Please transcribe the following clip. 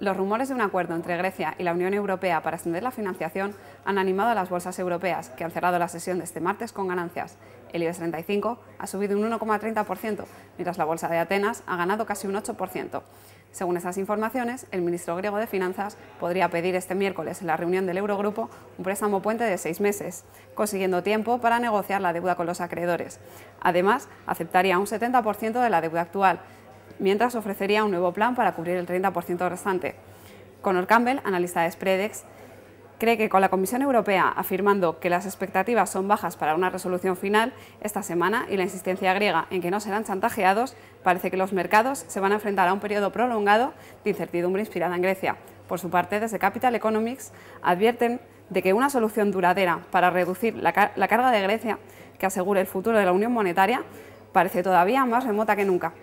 Los rumores de un acuerdo entre Grecia y la Unión Europea para extender la financiación han animado a las bolsas europeas, que han cerrado la sesión de este martes con ganancias. El IBEX 35 ha subido un 1,30%, mientras la bolsa de Atenas ha ganado casi un 8%. Según esas informaciones, el ministro griego de Finanzas podría pedir este miércoles en la reunión del Eurogrupo un préstamo puente de seis meses, consiguiendo tiempo para negociar la deuda con los acreedores. Además, aceptaría un 70% de la deuda actual, mientras ofrecería un nuevo plan para cubrir el 30% restante. Conor Campbell, analista de Spredex, cree que con la Comisión Europea afirmando que las expectativas son bajas para una resolución final esta semana y la insistencia griega en que no serán chantajeados, parece que los mercados se van a enfrentar a un periodo prolongado de incertidumbre inspirada en Grecia. Por su parte, desde Capital Economics advierten de que una solución duradera para reducir la, la carga de Grecia que asegure el futuro de la Unión Monetaria parece todavía más remota que nunca.